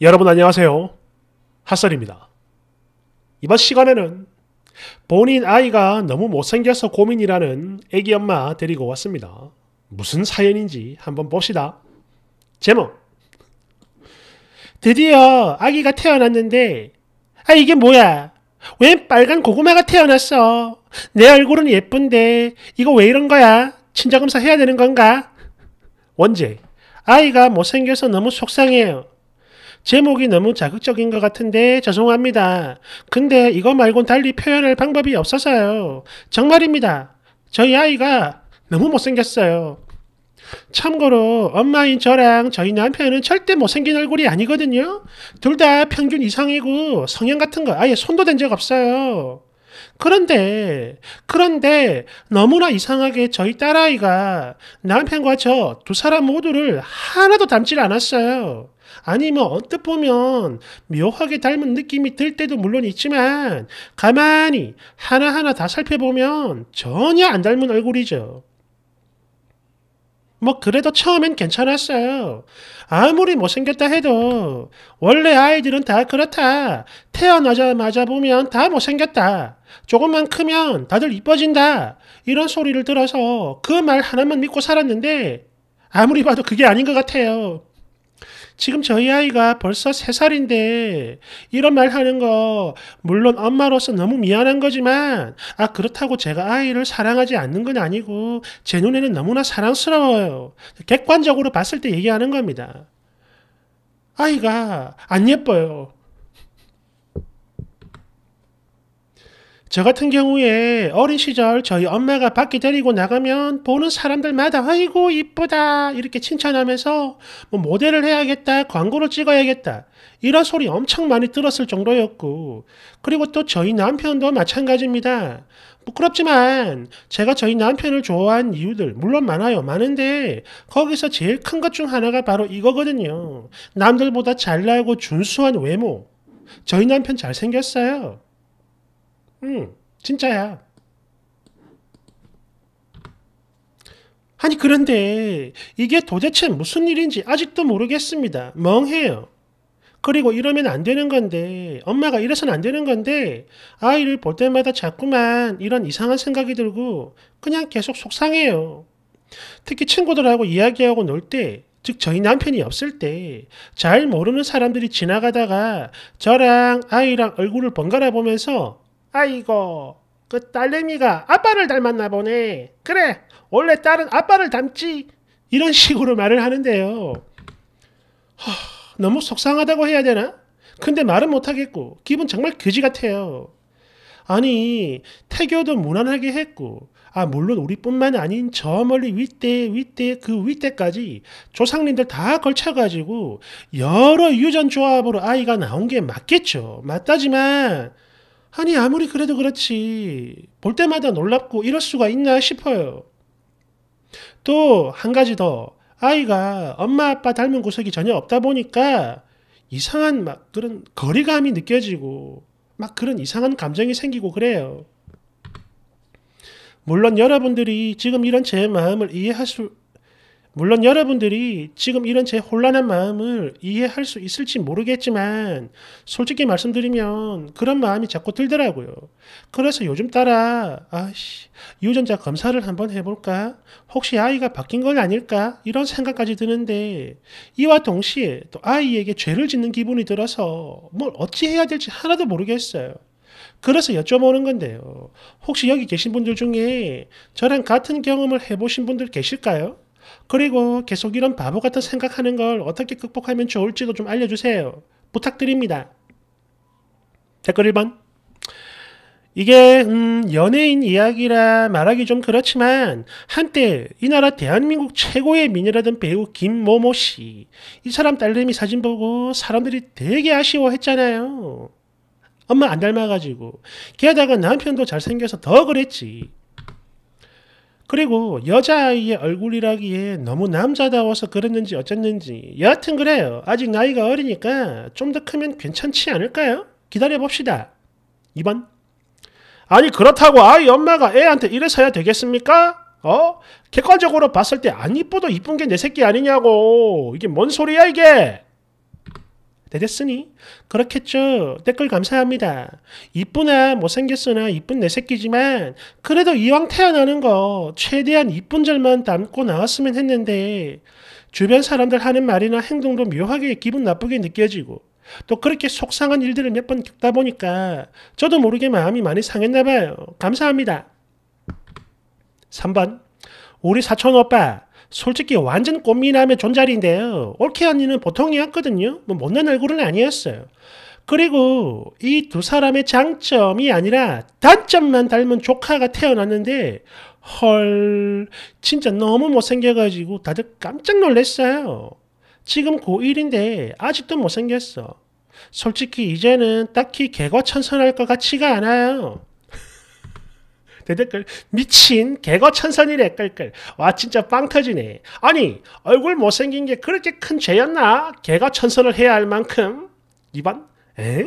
여러분 안녕하세요. 핫설입니다. 이번 시간에는 본인 아이가 너무 못생겨서 고민이라는 애기 엄마 데리고 왔습니다. 무슨 사연인지 한번 봅시다. 제목 드디어 아기가 태어났는데 아 이게 뭐야? 왜 빨간 고구마가 태어났어? 내 얼굴은 예쁜데 이거 왜 이런 거야? 친자검사 해야 되는 건가? 원제 아이가 못생겨서 너무 속상해요. 제목이 너무 자극적인 것 같은데 죄송합니다. 근데 이거 말곤 달리 표현할 방법이 없어서요. 정말입니다. 저희 아이가 너무 못생겼어요. 참고로 엄마인 저랑 저희 남편은 절대 못생긴 얼굴이 아니거든요. 둘 다 평균 이상이고 성형 같은 거 아예 손도 댄 적 없어요. 그런데, 그런데 너무나 이상하게 저희 딸아이가 남편과 저 두 사람 모두를 하나도 닮질 않았어요. 아니면 언뜻 보면 묘하게 닮은 느낌이 들 때도 물론 있지만 가만히 하나하나 다 살펴보면 전혀 안 닮은 얼굴이죠. 뭐 그래도 처음엔 괜찮았어요. 아무리 못생겼다 해도 원래 아이들은 다 그렇다. 태어나자마자 보면 다 못생겼다. 조금만 크면 다들 이뻐진다. 이런 소리를 들어서 그 말 하나만 믿고 살았는데 아무리 봐도 그게 아닌 것 같아요. 지금 저희 아이가 벌써 3살인데 이런 말 하는 거 물론 엄마로서 너무 미안한 거지만 아 그렇다고 제가 아이를 사랑하지 않는 건 아니고 제 눈에는 너무나 사랑스러워요. 객관적으로 봤을 때 얘기하는 겁니다. 아이가 안 예뻐요. 저 같은 경우에 어린 시절 저희 엄마가 밖에 데리고 나가면 보는 사람들마다 아이고 이쁘다 이렇게 칭찬하면서 뭐 모델을 해야겠다 광고를 찍어야겠다 이런 소리 엄청 많이 들었을 정도였고 그리고 또 저희 남편도 마찬가지입니다. 부끄럽지만 제가 저희 남편을 좋아한 이유들 물론 많아요. 많은데 거기서 제일 큰 것 중 하나가 바로 이거거든요. 남들보다 잘 나고 준수한 외모. 저희 남편 잘생겼어요. 응, 진짜야. 아니 그런데 이게 도대체 무슨 일인지 아직도 모르겠습니다. 멍해요. 그리고 이러면 안 되는 건데 엄마가 이래선 안 되는 건데 아이를 볼 때마다 자꾸만 이런 이상한 생각이 들고 그냥 계속 속상해요. 특히 친구들하고 이야기하고 놀 때, 즉 저희 남편이 없을 때 잘 모르는 사람들이 지나가다가 저랑 아이랑 얼굴을 번갈아 보면서 아이고 그 딸내미가 아빠를 닮았나 보네. 그래 원래 딸은 아빠를 닮지. 이런 식으로 말을 하는데요. 허, 너무 속상하다고 해야 되나? 근데 말은 못하겠고 기분 정말 그지 같아요. 아니 태교도 무난하게 했고 아 물론 우리뿐만 아닌 저 멀리 윗대 윗대 그 윗대까지 조상님들 다 걸쳐가지고 여러 유전 조합으로 아이가 나온 게 맞겠죠 맞다지만 아니 아무리 그래도 그렇지 볼 때마다 놀랍고 이럴 수가 있나 싶어요. 또 한 가지 더 아이가 엄마 아빠 닮은 구석이 전혀 없다 보니까 이상한 막 그런 거리감이 느껴지고 막 그런 이상한 감정이 생기고 그래요. 물론 여러분들이 지금 이런 제 마음을 이해할 수 물론 여러분들이 지금 이런 제 혼란한 마음을 이해할 수 있을지 모르겠지만 솔직히 말씀드리면 그런 마음이 자꾸 들더라고요. 그래서 요즘 따라 아씨 유전자 검사를 한번 해볼까? 혹시 아이가 바뀐 건 아닐까? 이런 생각까지 드는데 이와 동시에 또 아이에게 죄를 짓는 기분이 들어서 뭘 어찌 해야 될지 하나도 모르겠어요. 그래서 여쭤보는 건데요. 혹시 여기 계신 분들 중에 저랑 같은 경험을 해보신 분들 계실까요? 그리고 계속 이런 바보 같은 생각하는 걸 어떻게 극복하면 좋을지도 좀 알려주세요. 부탁드립니다. 댓글 1번. 이게 음, 연예인 이야기라 말하기 좀 그렇지만 한때 이 나라 대한민국 최고의 미녀라던 배우 김모모 씨이 사람 딸내미 사진 보고 사람들이 되게 아쉬워했잖아요. 엄마 안 닮아가지고 게다가 남편도 잘생겨서 더 그랬지. 그리고 여자아이의 얼굴이라기에 너무 남자다워서 그랬는지 어쨌는지 여하튼 그래요. 아직 나이가 어리니까 좀 더 크면 괜찮지 않을까요? 기다려봅시다. 2번 아니 그렇다고 아이 엄마가 애한테 이래서야 되겠습니까? 어? 객관적으로 봤을 때 안 이뻐도 이쁜 게 내 새끼 아니냐고 이게 뭔 소리야 이게 되 됐으니? 그렇겠죠. 댓글 감사합니다. 이쁘나 못생겼으나 이쁜 내 새끼지만 그래도 이왕 태어나는 거 최대한 이쁜 절만 담고 나왔으면 했는데 주변 사람들 하는 말이나 행동도 묘하게 기분 나쁘게 느껴지고 또 그렇게 속상한 일들을 몇 번 겪다 보니까 저도 모르게 마음이 많이 상했나 봐요. 감사합니다. 3번 우리 사촌 오빠 솔직히 완전 꽃미남의 존자인데요 올케 언니는 보통이었거든요. 뭐 못난 얼굴은 아니었어요. 그리고 이 두 사람의 장점이 아니라 단점만 닮은 조카가 태어났는데 헐 진짜 너무 못생겨가지고 다들 깜짝 놀랐어요. 지금 고1인데 아직도 못생겼어. 솔직히 이제는 딱히 개과천선할 것 같지가 않아요. 대댓글 미친 개거 천선이래 끌끌 와 진짜 빵 터지네 아니 얼굴 못생긴 게 그렇게 큰 죄였나 개가 천선을 해야 할 만큼 2번 에?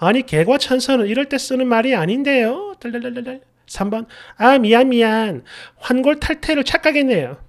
아니 개과 천선은 이럴 때 쓰는 말이 아닌데요 덜덜덜덜 3번 아 미안 미안 환골 탈퇴를 착각했네요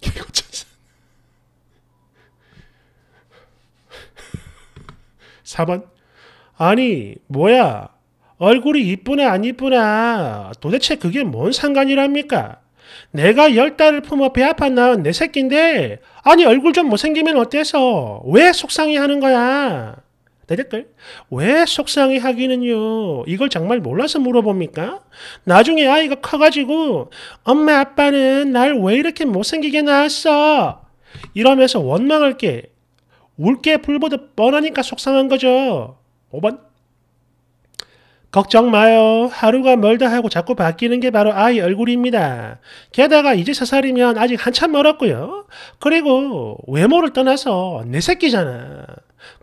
개과 천선 4번 아니 뭐야 얼굴이 이쁘나 안 이쁘나 도대체 그게 뭔 상관이랍니까? 내가 열 달을 품어 배 아파 낳은 내 새끼인데 아니 얼굴 좀 못생기면 어때서 왜 속상해하는 거야? 내 댓글 왜 속상해 하기는요 이걸 정말 몰라서 물어봅니까? 나중에 아이가 커가지고 엄마 아빠는 날 왜 이렇게 못생기게 낳았어? 이러면서 원망할 게 울게 불보듯 뻔하니까 속상한 거죠 5번 걱정 마요. 하루가 멀다 하고 자꾸 바뀌는 게 바로 아이 얼굴입니다. 게다가 이제 세 살이면 아직 한참 멀었고요. 그리고 외모를 떠나서 내 새끼잖아.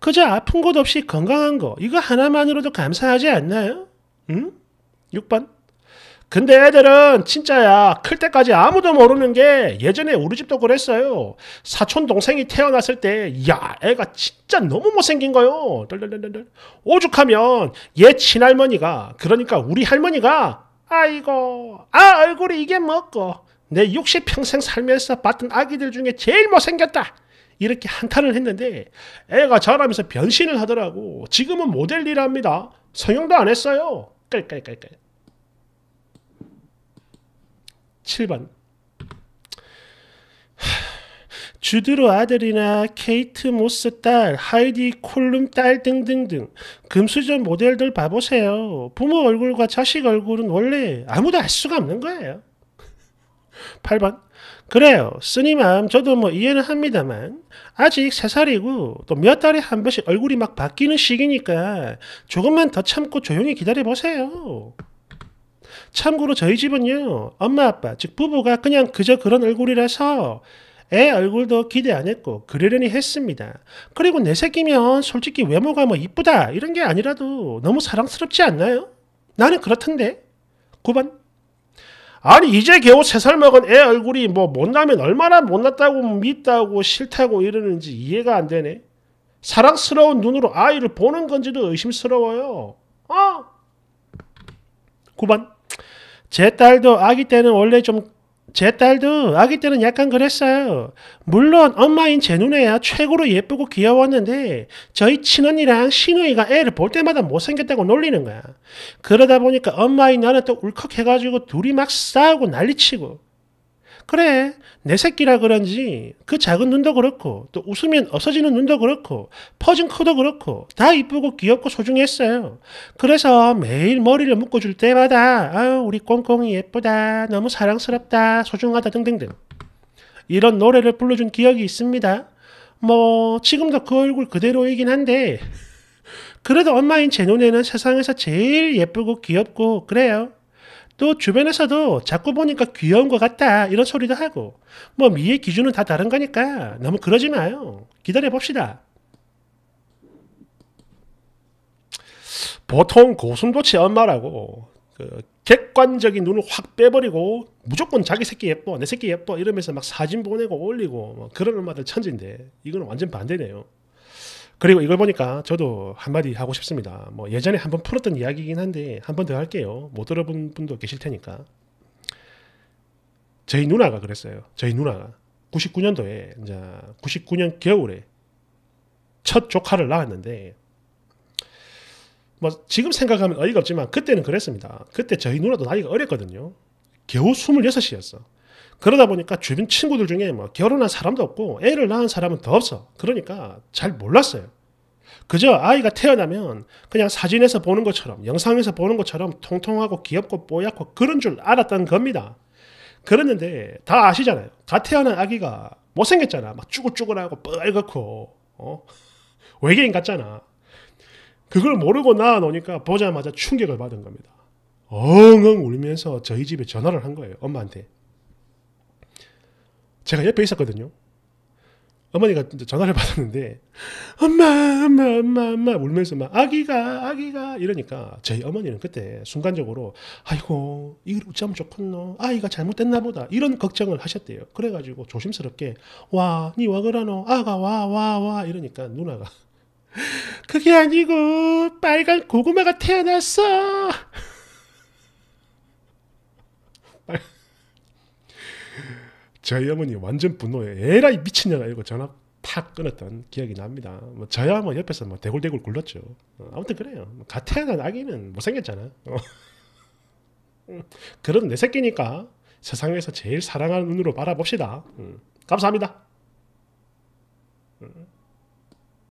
그저 아픈 곳 없이 건강한 거 이거 하나만으로도 감사하지 않나요? 응? 6번. 근데 애들은 진짜야 클 때까지 아무도 모르는 게 예전에 우리 집도 그랬어요. 사촌 동생이 태어났을 때 야 애가 진짜 너무 못생긴 거요. 덜덜덜덜 오죽하면 얘 친할머니가 그러니까 우리 할머니가 아이고 아 얼굴이 이게 뭐고 내 60평생 살면서 봤던 아기들 중에 제일 못생겼다. 이렇게 한탄을 했는데 애가 자라면서 변신을 하더라고. 지금은 모델 일합니다. 성형도 안 했어요. 깔깔깔깔. 7번. 주드로 아들이나 케이트 모스 딸, 하이디 콜룸 딸 등등등 금수저 모델들 봐보세요. 부모 얼굴과 자식 얼굴은 원래 아무도 알 수가 없는 거예요. 8번 그래요. 쓰니 마음 저도 뭐 이해는 합니다만 아직 3살이고 또 몇 달에 한 번씩 얼굴이 막 바뀌는 시기니까 조금만 더 참고 조용히 기다려보세요. 참고로 저희 집은요, 엄마 아빠, 즉 부부가 그냥 그저 그런 얼굴이라서 애 얼굴도 기대 안 했고 그러려니 했습니다. 그리고 내 새끼면 솔직히 외모가 뭐 이쁘다 이런 게 아니라도 너무 사랑스럽지 않나요? 나는 그렇던데. 9번. 아니 이제 겨우 3살 먹은 애 얼굴이 뭐 못나면 얼마나 못났다고 믿다고 싫다고 이러는지 이해가 안 되네. 사랑스러운 눈으로 아이를 보는 건지도 의심스러워요. 어? 9번. 제 딸도 아기 때는 원래 좀 제 딸도 아기 때는 약간 그랬어요. 물론 엄마인 제 누나야 최고로 예쁘고 귀여웠는데 저희 친언니랑 신우이가 애를 볼 때마다 못생겼다고 놀리는 거야. 그러다 보니까 엄마인 나는 또 울컥해가지고 둘이 막 싸우고 난리치고 그래 내 새끼라 그런지 그 작은 눈도 그렇고 또 웃으면 없어지는 눈도 그렇고 퍼진 코도 그렇고 다 이쁘고 귀엽고 소중했어요. 그래서 매일 머리를 묶어줄 때마다 아 우리 꽁꽁이 예쁘다 너무 사랑스럽다 소중하다 등등등 이런 노래를 불러준 기억이 있습니다. 뭐 지금도 그 얼굴 그대로이긴 한데 그래도 엄마인 제 눈에는 세상에서 제일 예쁘고 귀엽고 그래요. 또 주변에서도 자꾸 보니까 귀여운 것 같다 이런 소리도 하고 뭐 미의 기준은 다 다른 거니까 너무 그러지 마요. 기다려 봅시다. 보통 고슴도치 엄마라고 그 객관적인 눈을 확 빼버리고 무조건 자기 새끼 예뻐 내 새끼 예뻐 이러면서 막 사진 보내고 올리고 뭐 그런 엄마들 천재인데 이건 완전 반대네요. 그리고 이걸 보니까 저도 한마디 하고 싶습니다. 뭐 예전에 한번 풀었던 이야기이긴 한데 한 번 더 할게요. 못 들어본 분도 계실 테니까. 저희 누나가 그랬어요. 저희 누나가 99년도에 이제 99년 겨울에 첫 조카를 낳았는데 뭐 지금 생각하면 어이가 없지만 그때는 그랬습니다. 그때 저희 누나도 나이가 어렸거든요. 겨우 26이었어. 그러다 보니까 주변 친구들 중에 뭐 결혼한 사람도 없고 애를 낳은 사람은 더 없어. 그러니까 잘 몰랐어요. 그저 아이가 태어나면 그냥 사진에서 보는 것처럼 영상에서 보는 것처럼 통통하고 귀엽고 뽀얗고 그런 줄 알았던 겁니다. 그랬는데 다 아시잖아요. 다 태어난 아기가 못생겼잖아. 막 쭈글쭈글하고 뻘겋고 어? 외계인 같잖아. 그걸 모르고 낳아놓으니까 보자마자 충격을 받은 겁니다. 엉엉 울면서 저희 집에 전화를 한 거예요. 엄마한테. 제가 옆에 있었거든요. 어머니가 전화를 받았는데 엄마 엄마 엄마 엄마 울면서 막 아기가 아기가 이러니까 저희 어머니는 그때 순간적으로 아이고 이걸 어쩌면 좋겠노 아이가 잘못됐나 보다 이런 걱정을 하셨대요 그래가지고 조심스럽게 와 니 와그라노 아가 와 와 와 이러니까 누나가 그게 아니고 빨간 고구마가 태어났어 저희 어머니 완전 분노에 에라이 미친년아 이러 전화 탁 끊었던 기억이 납니다. 뭐 저야 뭐 옆에서 뭐 대굴대굴 굴렀죠. 어, 아무튼 그래요. 뭐 가태한 아기는 못생겼잖아. 어. 그런 내 새끼니까 세상에서 제일 사랑하는 눈으로 바라봅시다. 음, 감사합니다. 음.